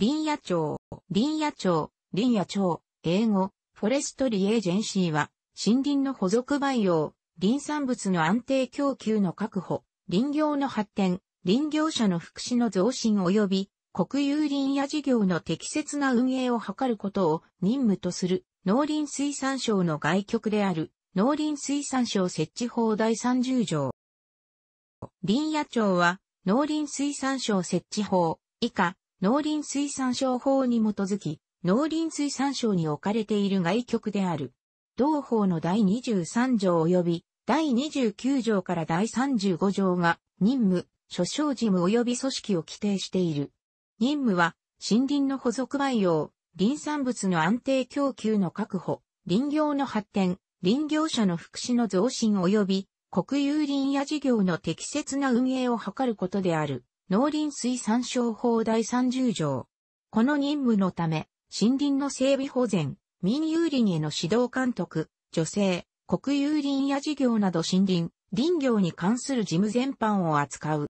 林野町、林野町、林野町、英語、フォレストリエージェンシーは、森林の補足培養、林産物の安定供給の確保、林業の発展、林業者の福祉の増進及び、国有林野事業の適切な運営を図ることを任務とする農林水産省の外局である農林水産省設置法第30条。林野庁は農林水産省設置法以下農林水産省法に基づき、農林水産省に置かれている外局である。同法の第23条及び第29条から第35条が任務、所掌事務及び組織を規定している。任務は森林の補足培養、林産物の安定供給の確保、林業の発展、林業者の福祉の増進及び国有林や事業の適切な運営を図ることである。農林水産省法第30条。この任務のため、森林の整備保全、民有林への指導監督、女性、国有林や事業など森林、林業に関する事務全般を扱う。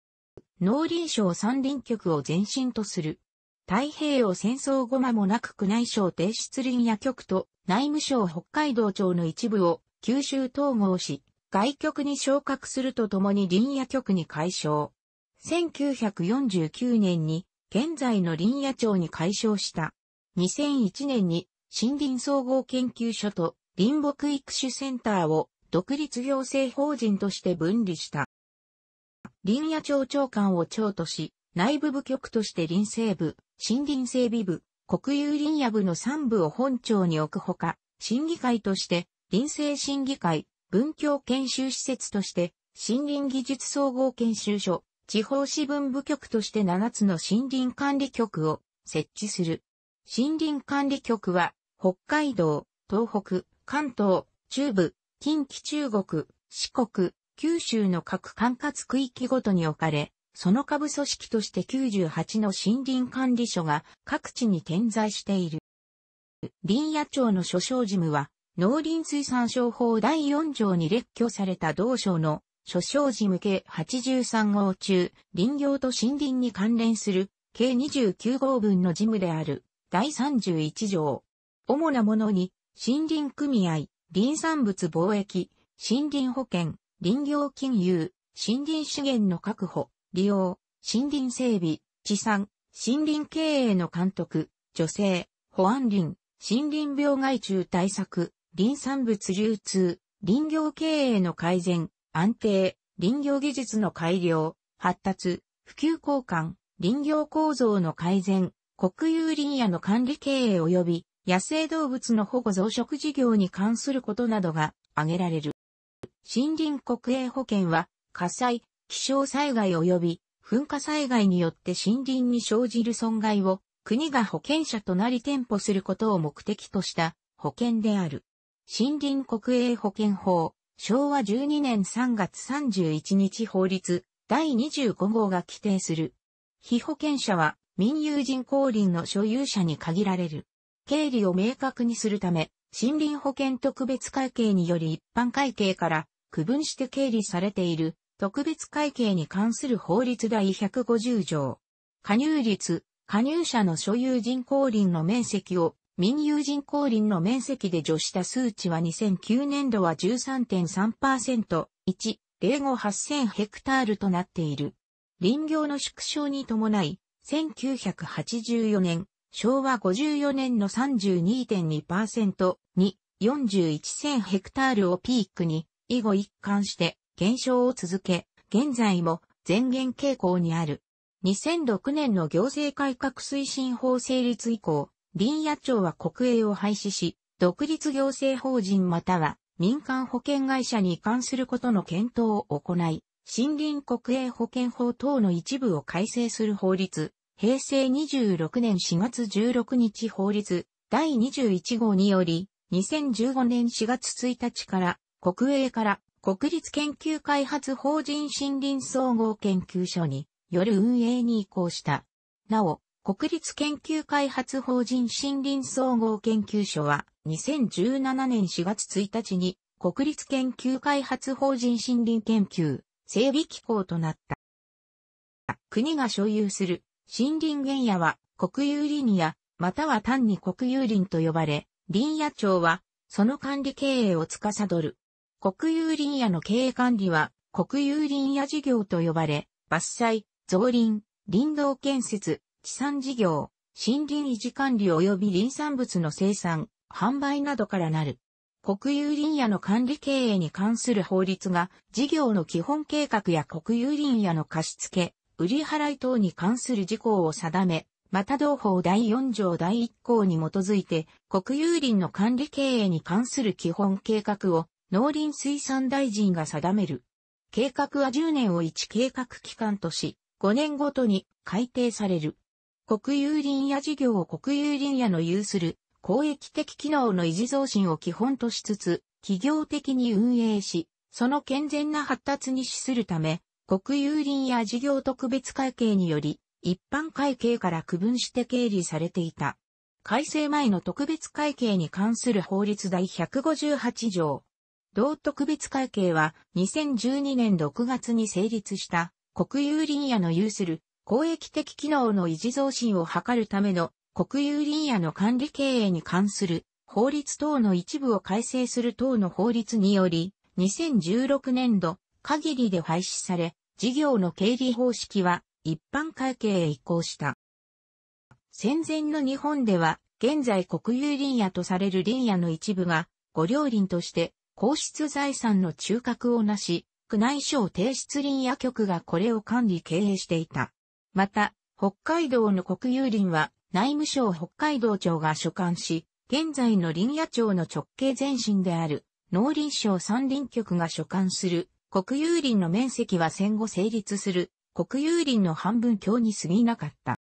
農林省山林局を前身とする。太平洋戦争後間もなく区内省提出林野局と内務省北海道庁の一部を九州統合し、外局に昇格するとともに林野局に解消。1949年に現在の林野町に改称した。2001年に森林総合研究所と林木育種センターを独立行政法人として分離した。林野町長官を長とし、内部部局として林政部、森林整備部、国有林野部の3部を本庁に置くほか、審議会として林政審議会、文教研修施設として森林技術総合研修所、地方支分部局として7つの森林管理局を設置する。森林管理局は、北海道、東北、関東、中部、近畿中国、四国、九州の各管轄区域ごとに置かれ、その下部組織として98の森林管理所が各地に点在している。林野庁の所掌事務は、農林水産省法第4条に列挙された同省の諸生寺向け83号中、林業と森林に関連する、計29号分の事務である、第31条。主なものに、森林組合、林産物貿易、森林保険、林業金融、森林資源の確保、利用、森林整備、地産、森林経営の監督、女性、保安林、森林病害虫対策、林産物流通、林業経営の改善、安定、林業技術の改良、発達、普及交換、林業構造の改善、国有林野の管理経営及び野生動物の保護増殖事業に関することなどが挙げられる。森林国営保険は火災、気象災害及び噴火災害によって森林に生じる損害を国が保険者となり店舗することを目的とした保険である。森林国営保険法昭和12年3月31日法律第25号が規定する。被保険者は民有人工林の所有者に限られる。経理を明確にするため、森林保険特別会計により一般会計から区分して経理されている特別会計に関する法律第150条。加入率、加入者の所有人工林の面積を民有人口林の面積で除した数値は2009年度は13.3%、1、0 5 8000ヘクタールとなっている。林業の縮小に伴い、1984年、昭和54年の32.2%に41,000ヘクタールをピークに、以後一貫して減少を続け、現在も前減傾向にある。2006年の行政改革推進法成立以降、林野庁は国営を廃止し、独立行政法人または民間保険会社に移管することの検討を行い、森林国営保険法等の一部を改正する法律、平成26年4月16日法律第21号により、2015年4月1日から国営から国立研究開発法人森林総合研究所による運営に移行した。なお、国立研究開発法人森林総合研究所は2017年4月1日に国立研究開発法人森林研究整備機構となった。国が所有する森林原野は国有林野または単に国有林と呼ばれ、林野庁はその管理経営を司る。国有林野の経営管理は国有林野事業と呼ばれ、伐採、増林、林道建設、地産事業、森林維持管理及び林産物の生産、販売などからなる。国有林野の管理経営に関する法律が、事業の基本計画や国有林野の貸付、売り払い等に関する事項を定め、また同法第4条第1項に基づいて、国有林の管理経営に関する基本計画を、農林水産大臣が定める。計画は10年を1計画期間とし、5年ごとに改定される。国有林野事業を国有林野の有する公益的機能の維持増進を基本としつつ、企業的に運営し、その健全な発達に資するため、国有林や事業特別会計により、一般会計から区分して経理されていた。改正前の特別会計に関する法律第158条。同特別会計は2012年6月に成立した国有林野の有する公益的機能の維持増進を図るための国有林野の管理経営に関する法律等の一部を改正する等の法律により、2016年度限りで廃止され、事業の経理方式は一般会計へ移行した。戦前の日本では、現在国有林野とされる林野の一部が、御両林として、皇室財産の中核をなし、宮内省提出林野局がこれを管理経営していた。また、北海道の国有林は内務省北海道庁が所管し、現在の林野庁の直系前身である農林省山林局が所管する国有林の面積は戦後成立する国有林の半分強に過ぎなかった。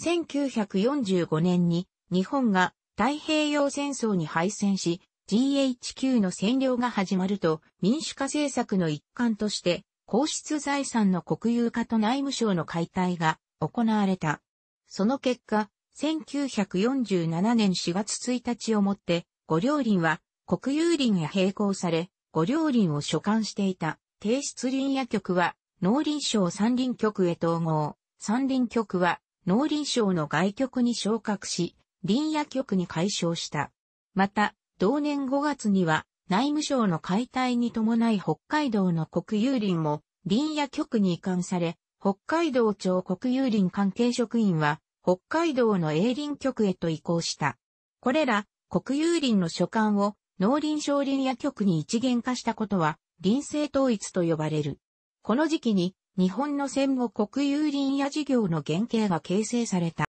1945年に日本が太平洋戦争に敗戦し、GHQ の占領が始まると民主化政策の一環として皇室財産の国有化と内務省の解体が行われた。その結果、1947年4月1日をもって、ご両林は国有林へ並行され、ご両林を所管していた提出林野局は農林省山林局へ統合、山林局は農林省の外局に昇格し、林野局に解消した。また、同年5月には内務省の解体に伴い北海道の国有林も林野局に移管され、北海道庁国有林関係職員は北海道の営林局へと移行した。これら国有林の所管を農林省林野局に一元化したことは林政統一と呼ばれる。この時期に日本の戦後国有林野事業の原型が形成された。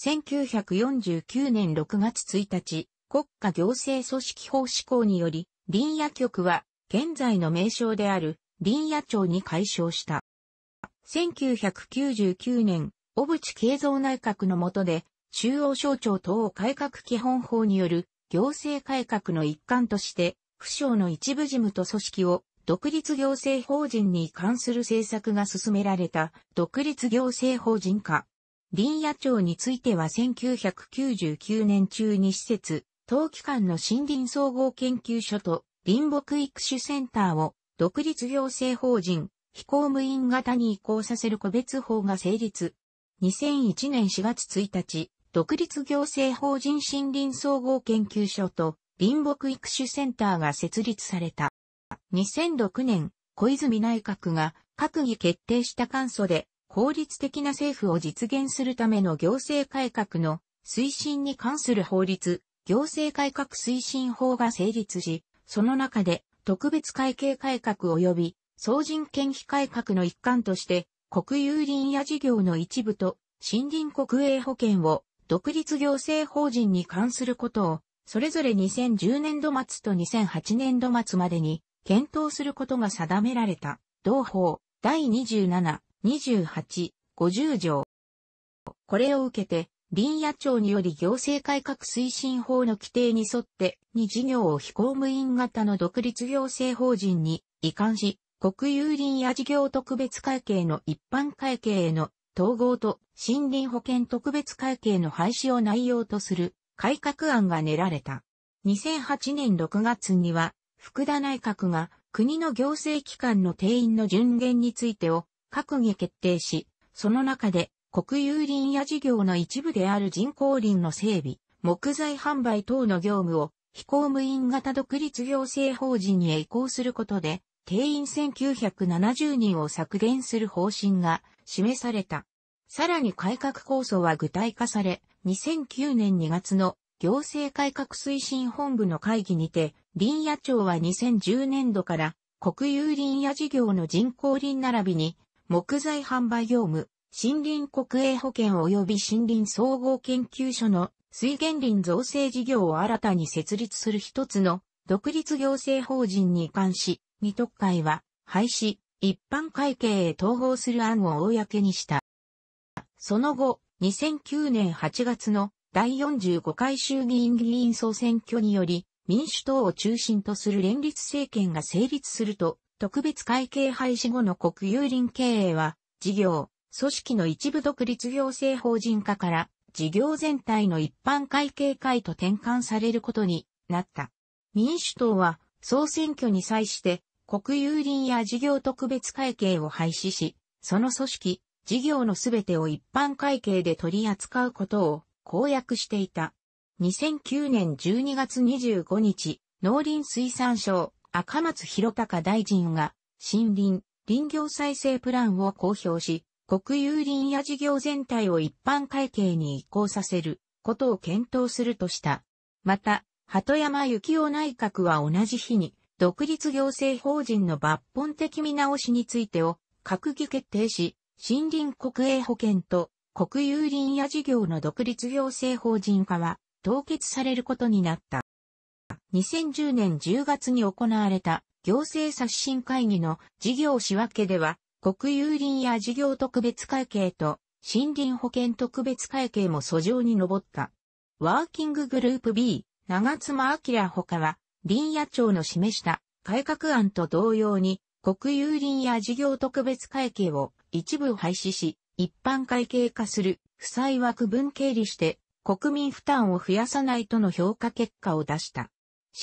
1949年6月1日、国家行政組織法施行により、林野局は現在の名称である林野庁に改称した。1999年、小渕慶三内閣の下で、中央省庁等改革基本法による行政改革の一環として、府省の一部事務と組織を独立行政法人に関する政策が進められた独立行政法人化。林野庁については1999年中に施設、当機関の森林総合研究所と林木育種センターを独立行政法人、非公務員型に移行させる個別法が成立。2001年4月1日、独立行政法人森林総合研究所と林木育種センターが設立された。2006年、小泉内閣が閣議決定した簡素で効率的な政府を実現するための行政改革の推進に関する法律行政改革推進法が成立し、その中で特別会計改革及び総人件費改革の一環として、国有林野事業の一部と森林国営保険を独立行政法人に関することを、それぞれ2010年度末と2008年度末までに検討することが定められた、同法第27、28、50条。これを受けて、林野庁により行政改革推進法の規定に沿ってに事業を非公務員型の独立行政法人に移管し、国有林野事業特別会計の一般会計への統合と森林保険特別会計の廃止を内容とする改革案が練られた。2008年6月には福田内閣が国の行政機関の定員の順限についてを閣議決定し、その中で国有林野事業の一部である人工林の整備、木材販売等の業務を非公務員型独立行政法人へ移行することで、定員1970人を削減する方針が示された。さらに改革構想は具体化され、2009年2月の行政改革推進本部の会議にて、林野庁は2010年度から国有林野事業の人工林並びに木材販売業務、森林国営保険及び森林総合研究所の水源林造成事業を新たに設立する一つの独立行政法人に関し、二特会は廃止、一般会計へ統合する案を公にした。その後、2009年8月の第45回衆議院議員総選挙により、民主党を中心とする連立政権が成立すると、特別会計廃止後の国有林経営は、事業、組織の一部独立行政法人化から、事業全体の一般会計会と転換されることになった。民主党は、総選挙に際して、国有林や事業特別会計を廃止し、その組織、事業のすべてを一般会計で取り扱うことを公約していた。2009年12月25日、農林水産省赤松博隆大臣が森林、林業再生プランを公表し、国有林や事業全体を一般会計に移行させることを検討するとした。また、鳩山幸夫内閣は同じ日に、独立行政法人の抜本的見直しについてを閣議決定し、森林国営保険と国有林や事業の独立行政法人化は凍結されることになった。2010年10月に行われた行政刷新会議の事業仕分けでは、国有林や事業特別会計と森林保険特別会計も訴状に上った。ワーキンググループ B、長妻明他は、林野庁の示した改革案と同様に、国有林や事業特別会計を一部廃止し、一般会計化する、負債は区分経理して、国民負担を増やさないとの評価結果を出した。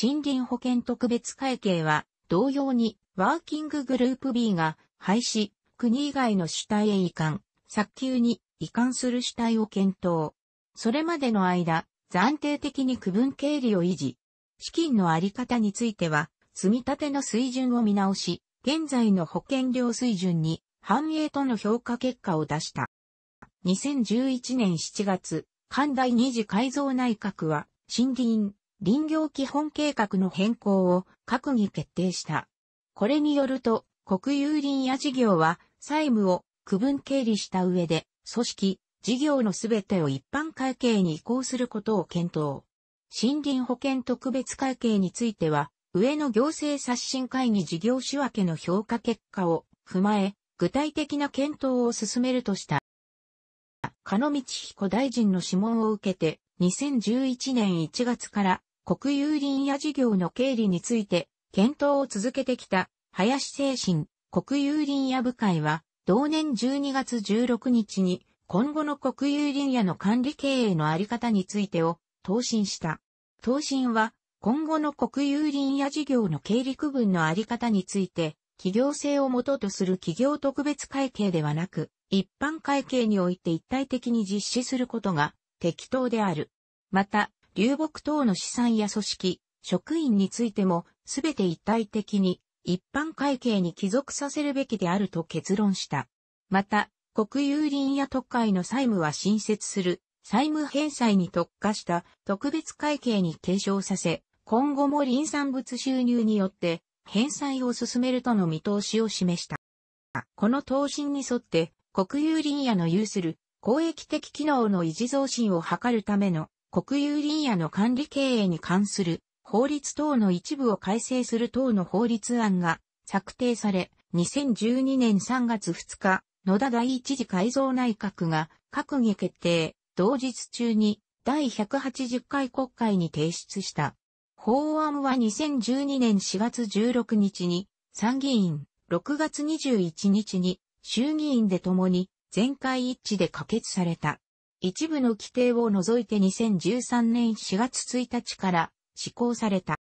森林保険特別会計は、同様に、ワーキンググループ B が廃止、国以外の主体へ移管、早急に移管する主体を検討。それまでの間、暫定的に区分経理を維持。資金のあり方については、積み立ての水準を見直し、現在の保険料水準に反映との評価結果を出した。2011年7月、関大二次改造内閣は、森林、林業基本計画の変更を閣議決定した。これによると、国有林野事業は、債務を区分経理した上で、組織、事業のすべてを一般会計に移行することを検討。森林保険特別会計については、上の行政刷新会議事業仕分けの評価結果を踏まえ、具体的な検討を進めるとした。鹿野道彦大臣の諮問を受けて、2011年1月から国有林野事業の経理について検討を続けてきた林精神、国有林野部会は、同年12月16日に、今後の国有林野の管理経営のあり方についてを、答申した。答申は、今後の国有林野事業の経理区分のあり方について、企業性をもととする企業特別会計ではなく、一般会計において一体的に実施することが適当である。また、流木等の資産や組織、職員についても、すべて一体的に一般会計に帰属させるべきであると結論した。また、国有林や特会の債務は新設する、債務返済に特化した特別会計に継承させ、今後も林産物収入によって返済を進めるとの見通しを示した。この答申に沿って、国有林野の有する公益的機能の維持増進を図るための国有林野の管理経営に関する法律等の一部を改正する等の法律案が策定され、2012年3月2日、野田第一次改造内閣が閣議決定、同日中に第180回国会に提出した。法案は2012年4月16日に参議院、6月21日に衆議院で共に全会一致で可決された。一部の規定を除いて2013年4月1日から施行された。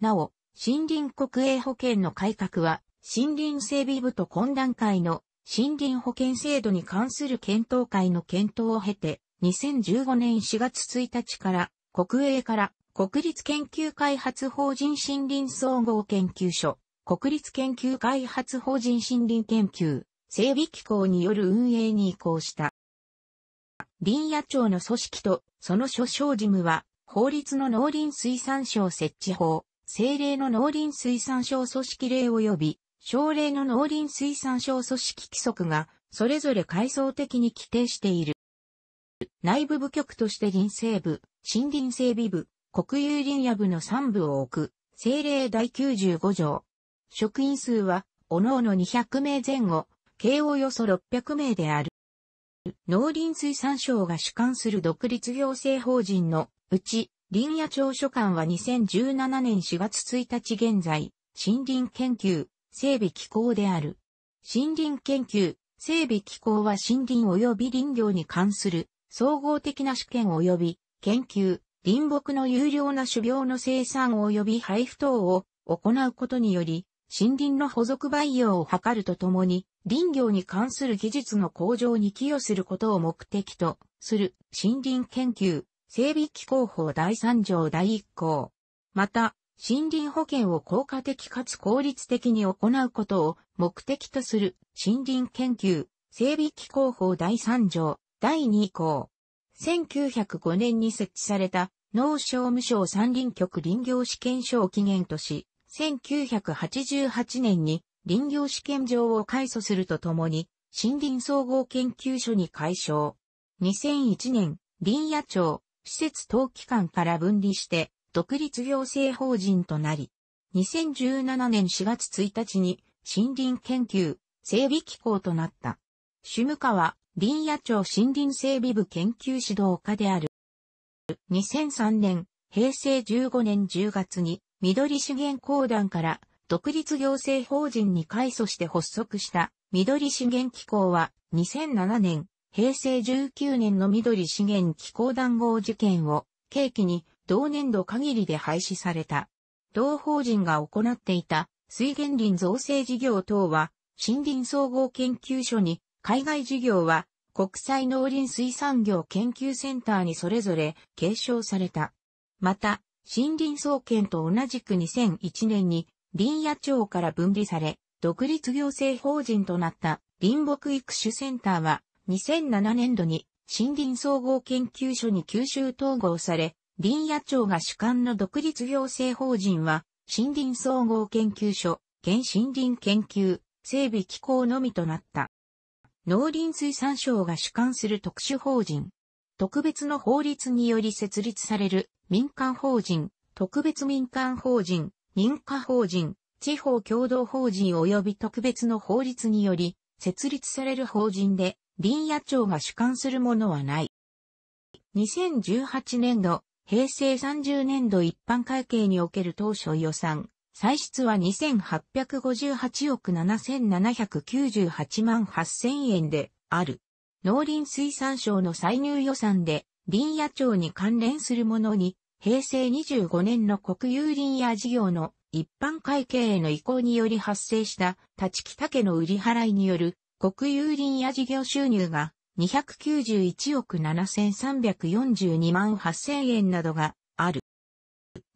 なお、森林国営保険の改革は、森林整備部と懇談会の森林保険制度に関する検討会の検討を経て、2015年4月1日から国営から国立研究開発法人森林総合研究所、国立研究開発法人森林研究、整備機構による運営に移行した。林野庁の組織とその所掌事務は法律の農林水産省設置法、政令の農林水産省組織令及び、省令の農林水産省組織規則が、それぞれ階層的に規定している。内部部局として林政部、森林整備部、国有林野部の3部を置く、政令第95条。職員数は、おのおの200名前後、計およそ600名である。農林水産省が主管する独立行政法人のうち、林野庁所管は2017年4月1日現在、森林研究、整備機構である。森林研究、整備機構は森林及び林業に関する総合的な試験及び研究、林木の有料な種苗の生産及び配布等を行うことにより、森林の補足培養を図るとともに、林業に関する技術の向上に寄与することを目的とする森林研究、整備機構法第3条第1項。また、森林保険を効果的かつ効率的に行うことを目的とする森林研究整備機構法第3条第2項。1905年に設置された農商務省山林局林業試験所を起源とし、1988年に林業試験場を開祖するとともに、森林総合研究所に改称。2001年、林野庁、施設等機関から分離して、独立行政法人となり、2017年4月1日に森林研究整備機構となった。主務課は林野庁森林整備部研究指導課である。2003年、平成15年10月に緑資源公団から独立行政法人に改組して発足した緑資源機構は2007年平成19年の緑資源気候談合事件を契機に同年度限りで廃止された。同法人が行っていた水源林造成事業等は森林総合研究所に、海外事業は国際農林水産業研究センターにそれぞれ継承された。また、森林総研と同じく2001年に林野庁から分離され、独立行政法人となった林木育種センターは2007年度に森林総合研究所に吸収統合され、林野庁が主管の独立行政法人は、森林総合研究所、県森林研究、整備機構のみとなった。農林水産省が主管する特殊法人。特別の法律により設立される民間法人、特別民間法人、認可法人、地方共同法人及び特別の法律により設立される法人で、林野庁が主管するものはない。2018年度、平成30年度一般会計における当初予算、歳出は2858億7798万8000円である。農林水産省の歳入予算で、林野庁に関連するものに、平成25年の国有林野事業の一般会計への移行により発生した立木竹の売り払いによる国有林野事業収入が291億7342万8000円などがある。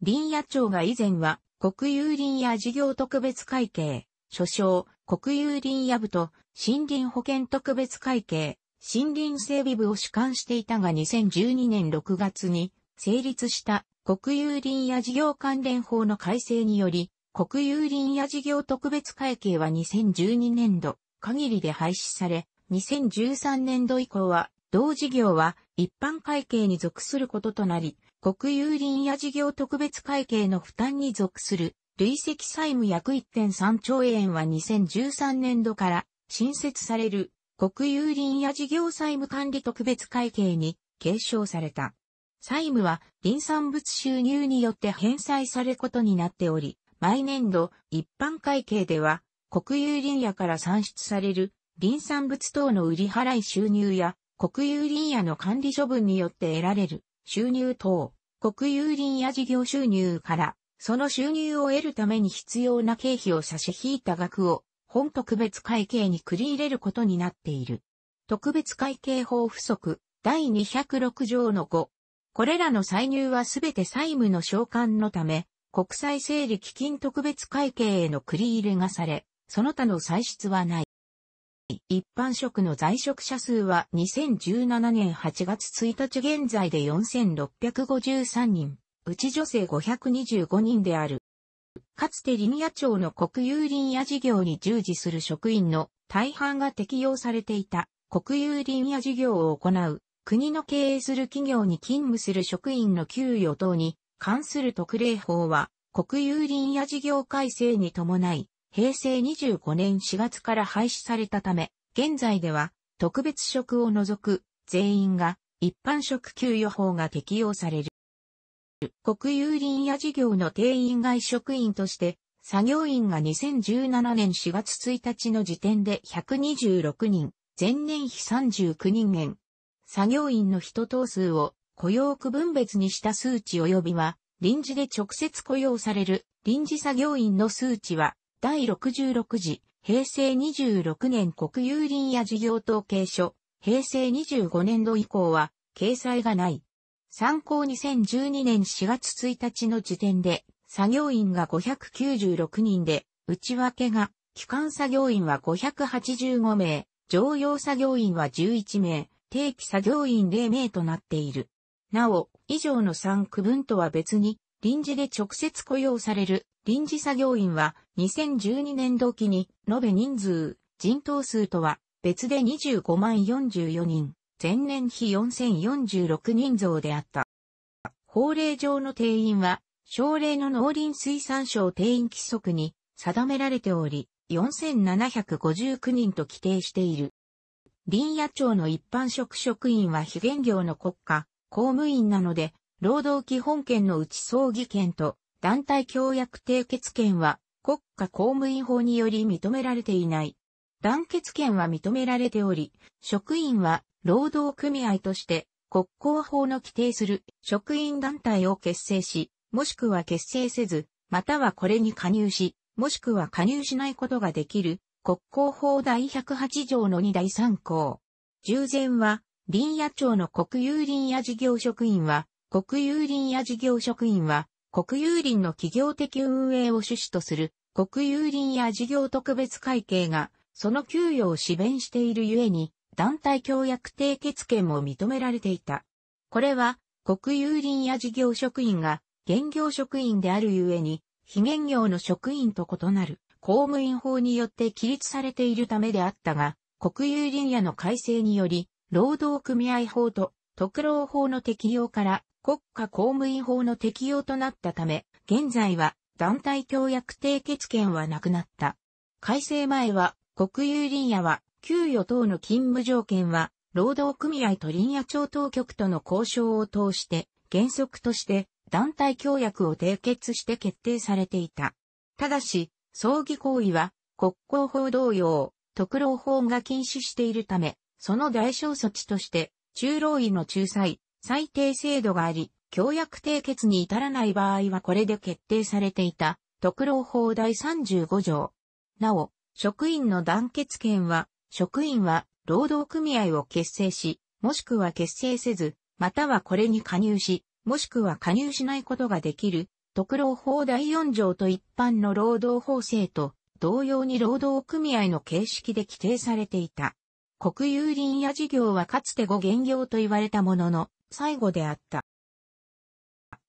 林野庁が以前は国有林野事業特別会計、所称国有林野部と森林保険特別会計、森林整備部を主管していたが2012年6月に成立した国有林野事業関連法の改正により、国有林野事業特別会計は2012年度限りで廃止され、2013年度以降は、同事業は一般会計に属することとなり、国有林や事業特別会計の負担に属する累積債務約1.3兆円は2013年度から新設される国有林や事業債務管理特別会計に継承された。債務は林産物収入によって返済されることになっており、毎年度一般会計では国有林野から産出される林産物等の売り払い収入や国有林野の管理処分によって得られる収入等、国有林野事業収入からその収入を得るために必要な経費を差し引いた額を本特別会計に繰り入れることになっている。特別会計法不足第206条の5。これらの歳入はすべて債務の償還のため、国際整理基金特別会計への繰り入れがされ、その他の歳出はない。一般職の在職者数は2017年8月1日現在で4653人、うち女性525人である。かつてリニア町の国有林野事業に従事する職員の大半が適用されていた国有林野事業を行う国の経営する企業に勤務する職員の給与等に関する特例法は国有林野事業改正に伴い平成25年4月から廃止されたため、現在では特別職を除く全員が一般職給与法が適用される。国有林や事業の定員外職員として、作業員が2017年4月1日の時点で126人、前年比39人減。作業員の人等数を雇用区分別にした数値及びは、臨時で直接雇用される臨時作業員の数値は第66次、平成26年国有林や事業統計書、平成25年度以降は、掲載がない。参考2012年4月1日の時点で、作業員が596人で、内訳が、機関作業員は585名、常用作業員は11名、定期作業員0名となっている。なお、以上の3区分とは別に、臨時で直接雇用される臨時作業員は2012年度期に、延べ人数、人頭数とは、別で25万44人、前年比4046人増であった。法令上の定員は、省令の農林水産省定員規則に定められており、4759人と規定している。林野庁の一般職職員は非現業の国家、公務員なので、労働基本権のうち葬儀権と団体協約締結権は国家公務員法により認められていない。団結権は認められており、職員は労働組合として国交法の規定する職員団体を結成し、もしくは結成せず、またはこれに加入し、もしくは加入しないことができる国交法第108条の2第3項。従前は、林野庁の国有林野事業職員は、国有林野事業職員は、国有林の企業的運営を趣旨とする国有林や事業特別会計がその給与を支弁しているゆえに団体協約締結権も認められていた。これは国有林や事業職員が現業職員であるゆえに非現業の職員と異なる公務員法によって規律されているためであったが国有林やの改正により労働組合法と特労法の適用から国家公務員法の適用となったため、現在は団体協約締結権はなくなった。改正前は国有林野は給与等の勤務条件は労働組合と林野庁当局との交渉を通して原則として団体協約を締結して決定されていた。ただし、葬儀行為は国交法同様、特労法が禁止しているため、その代償措置として、中老医の仲裁、最低制度があり、協約締結に至らない場合はこれで決定されていた、特労法第35条。なお、職員の団結権は、職員は労働組合を結成し、もしくは結成せず、またはこれに加入し、もしくは加入しないことができる、特労法第4条と一般の労働法制と同様に労働組合の形式で規定されていた。国有林や事業はかつて語原業と言われたものの、最後であった。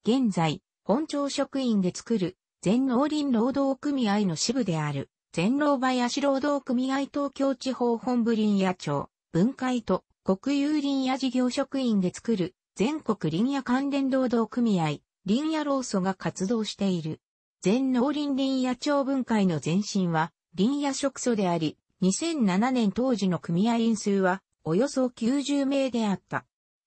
現在、本庁職員で作る全農林労働組合の支部である全農林労働組合東京地方本部林野庁、分解と国有林野事業職員で作る全国林野関連労働組合、林野労組が活動している。全農林林野庁分解の前身は林野職組であり、2007年当時の組合員数はおよそ90名であった。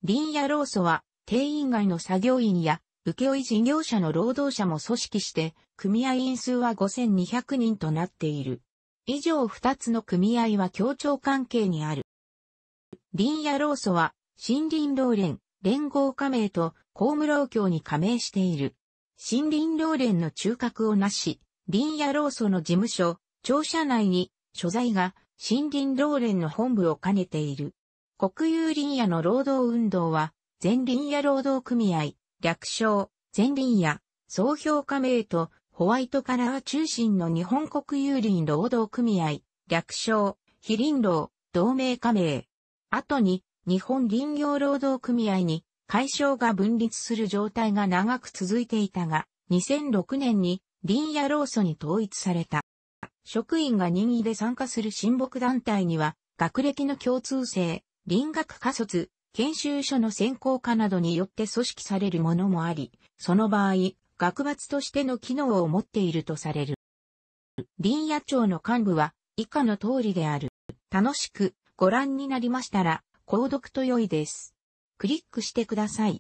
林野労組は、定員外の作業員や、請負事業者の労働者も組織して、組合員数は5200人となっている。以上2つの組合は協調関係にある。林野労組は、森林労連、連合加盟と、公務労協に加盟している。森林労連の中核をなし、林野労組の事務所、庁舎内に、所在が森林労連の本部を兼ねている。国有林野の労働運動は、全林野労働組合、略称、全林野、総評加盟と、ホワイトカラー中心の日本国有林労働組合、略称、非林労、同盟加盟。後に、日本林業労働組合に、解消が分立する状態が長く続いていたが、2006年に林野労組に統一された。職員が任意で参加する親睦団体には、学歴の共通性、林学科卒、研修所の専攻科などによって組織されるものもあり、その場合、学罰としての機能を持っているとされる。林野庁の幹部は以下の通りである。楽しくご覧になりましたら、購読と良いです。クリックしてください。